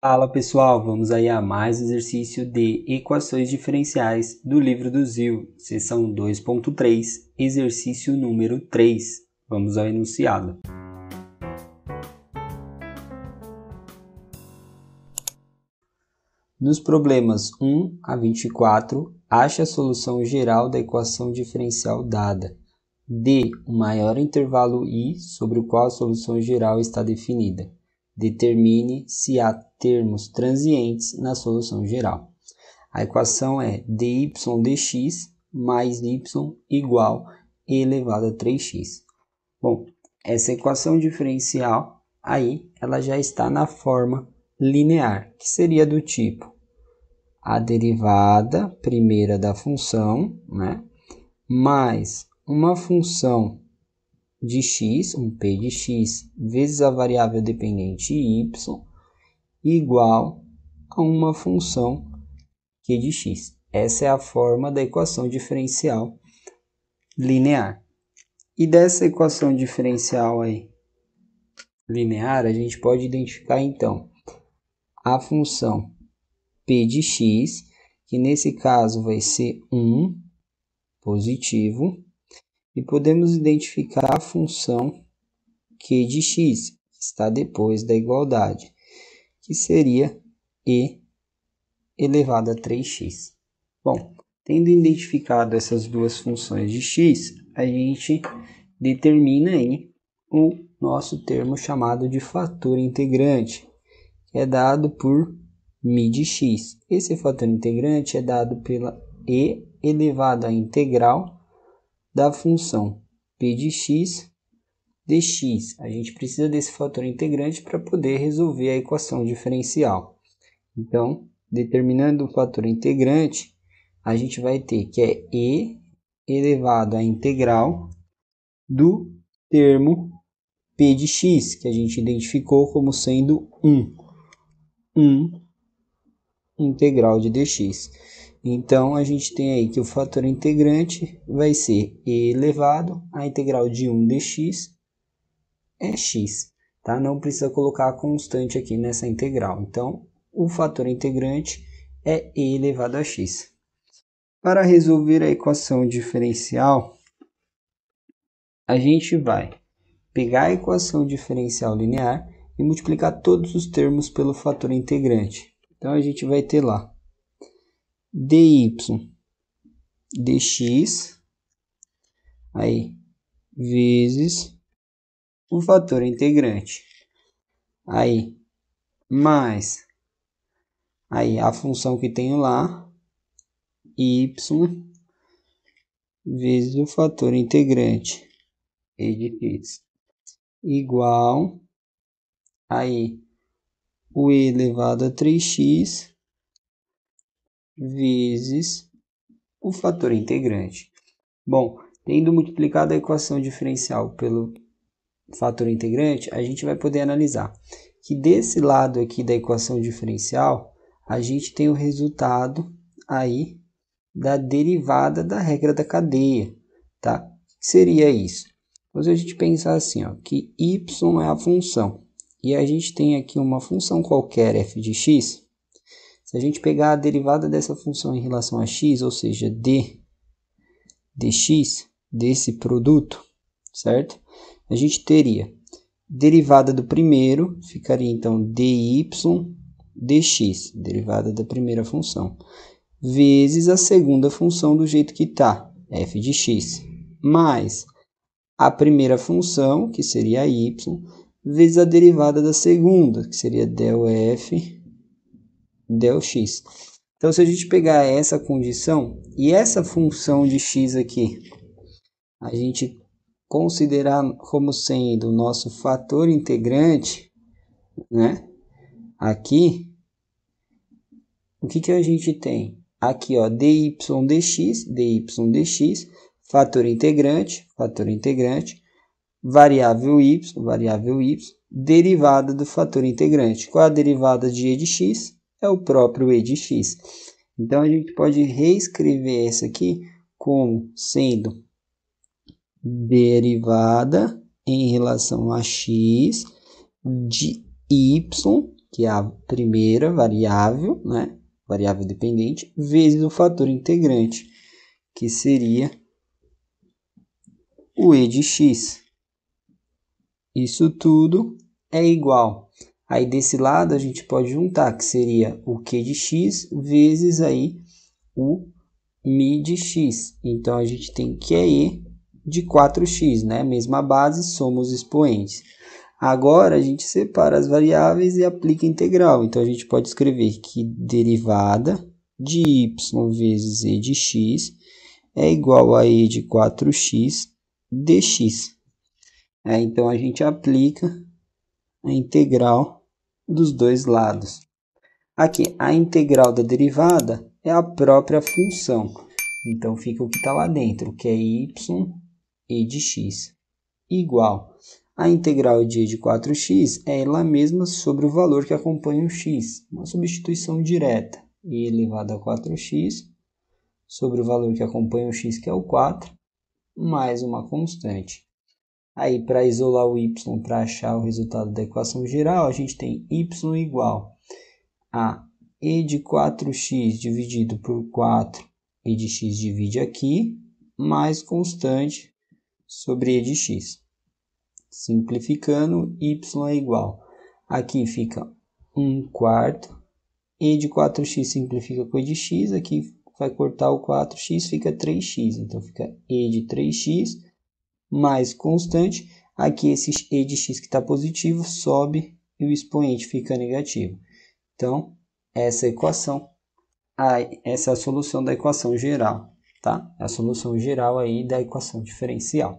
Fala pessoal, vamos aí a mais exercício de equações diferenciais do livro do Zil, seção 2.3, exercício número 3. Vamos ao enunciado. Nos problemas 1 a 24, ache a solução geral da equação diferencial dada. D. O maior intervalo I sobre o qual a solução geral está definida. Determine se há termos transientes na solução geral. A equação é dy dx mais y igual e elevado a 3x. Bom, essa equação diferencial aí ela já está na forma linear, que seria do tipo a derivada primeira da função, né, mais uma função de x, um p de x, vezes a variável dependente y, igual a uma função q é de x. Essa é a forma da equação diferencial linear. E dessa equação diferencial aí, linear, a gente pode identificar então a função p de x, que nesse caso vai ser 1 positivo, e podemos identificar a função q de x, que está depois da igualdade, que seria e elevado a 3x. Bom, tendo identificado essas duas funções de x, a gente determina aí o nosso termo chamado de fator integrante, que é dado por mi de x. Esse fator integrante é dado pela e elevado à integral da função p de x dx. A gente precisa desse fator integrante para poder resolver a equação diferencial. Então, determinando o fator integrante, a gente vai ter que é e elevado à integral do termo p de x, que a gente identificou como sendo 1. 1 integral de dx. Então, a gente tem aí que o fator integrante vai ser e elevado à integral de 1 dx é x, tá? Não precisa colocar a constante aqui nessa integral. Então, o fator integrante é e elevado a x. Para resolver a equação diferencial, a gente vai pegar a equação diferencial linear e multiplicar todos os termos pelo fator integrante. Então, a gente vai ter lá dy dx aí vezes um fator integrante. Aí, mais aí a função que tenho lá, y vezes o fator integrante e de x igual aí o e elevado a 3x vezes o fator integrante. Bom, tendo multiplicado a equação diferencial pelo fator integrante, a gente vai poder analisar que desse lado aqui da equação diferencial, a gente tem o resultado aí da derivada da regra da cadeia, tá? O que seria isso? Então, se a gente pensar assim, ó, que y é a função, e a gente tem aqui uma função qualquer f de x, se a gente pegar a derivada dessa função em relação a x, ou seja, d dx, desse produto, certo? a gente teria derivada do primeiro, ficaria então dy dx, derivada da primeira função, vezes a segunda função do jeito que está, f de x, mais a primeira função, que seria y, vezes a derivada da segunda, que seria del f del x. Então, se a gente pegar essa condição e essa função de x aqui, a gente considerar como sendo nosso fator integrante, né? Aqui, o que, que a gente tem? Aqui, ó, dy dx, dy dx, fator integrante, fator integrante, variável y, variável y, derivada do fator integrante. Qual a derivada de e de x? É o próprio e de x. Então, a gente pode reescrever essa aqui como sendo derivada em relação a x de y, que é a primeira variável, né? variável dependente, vezes o fator integrante, que seria o e de x. Isso tudo é igual. Aí desse lado a gente pode juntar, que seria o q de x vezes aí o mi de x. Então a gente tem que é e de 4x, né? Mesma base, soma os expoentes. Agora a gente separa as variáveis e aplica a integral. Então a gente pode escrever que derivada de y vezes e de x é igual a e de 4x dx. É, então a gente aplica a integral dos dois lados. Aqui, a integral da derivada é a própria função. Então fica o que está lá dentro, que é y e de x igual a integral de e de 4x é ela mesma sobre o valor que acompanha o x, uma substituição direta, e elevado a 4x sobre o valor que acompanha o x, que é o 4, mais uma constante. Aí, para isolar o y, para achar o resultado da equação geral, a gente tem y igual a e de 4x dividido por 4 e de x divide aqui, mais constante sobre e de x. Simplificando, y é igual. Aqui fica 1 quarto. E de 4x simplifica com e de x. Aqui vai cortar o 4x, fica 3x. Então, fica e de 3x mais constante. Aqui esse e de x que está positivo sobe e o expoente fica negativo. Então, essa equação, essa é a solução da equação geral tá? É a solução geral aí da equação diferencial.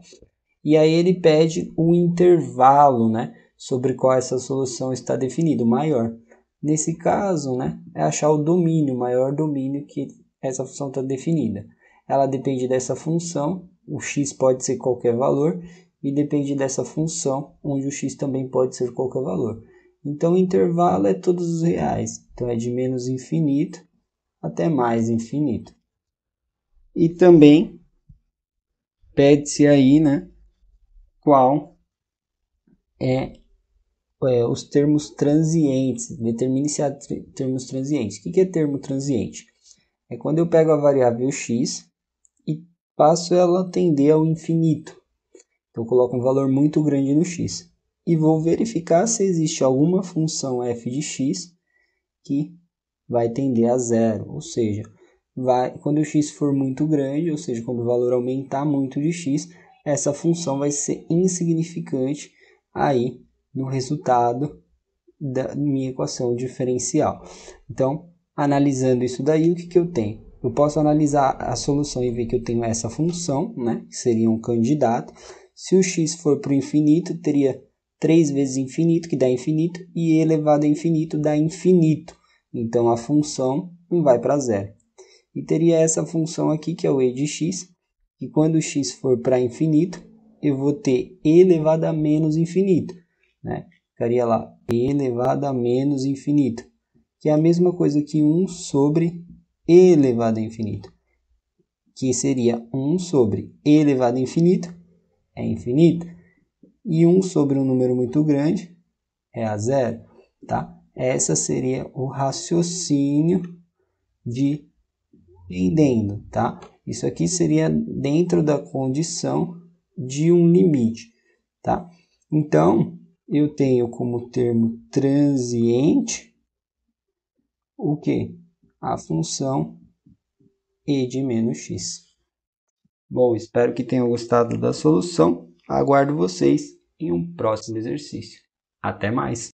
E aí ele pede o um intervalo, né, sobre qual essa solução está definido, maior. Nesse caso, né, é achar o domínio, o maior domínio que essa função está definida. Ela depende dessa função, o x pode ser qualquer valor, e depende dessa função, onde o x também pode ser qualquer valor. Então, o intervalo é todos os reais. Então, é de menos infinito até mais infinito. E também pede-se aí, né, qual é, é, os termos transientes, determine-se a termos transientes. O que, que é termo transiente? É quando eu pego a variável x e passo ela tender ao infinito. Então, eu coloco um valor muito grande no x. E vou verificar se existe alguma função f de x que vai tender a zero, ou seja, vai, quando o x for muito grande, ou seja, quando o valor aumentar muito de x, essa função vai ser insignificante aí no resultado da minha equação diferencial. Então, analisando isso daí, o que, que eu tenho? Eu posso analisar a solução e ver que eu tenho essa função, né, que seria um candidato. Se o x for para o infinito, teria 3 vezes infinito, que dá infinito, e elevado a infinito dá infinito. Então, a função não vai para zero e teria essa função aqui que é o e de x, e quando x for para infinito, eu vou ter e elevado a menos infinito, né? Ficaria lá e elevado a menos infinito, que é a mesma coisa que 1 sobre e elevado a infinito, que seria 1 sobre e elevado a infinito, é infinito, e 1 sobre um número muito grande é a zero, tá? Essa seria o raciocínio de rendendo, tá? Isso aqui seria dentro da condição de um limite, tá? Então, eu tenho como termo transiente o que? A função e de menos x. Bom, espero que tenham gostado da solução. Aguardo vocês em um próximo exercício. Até mais!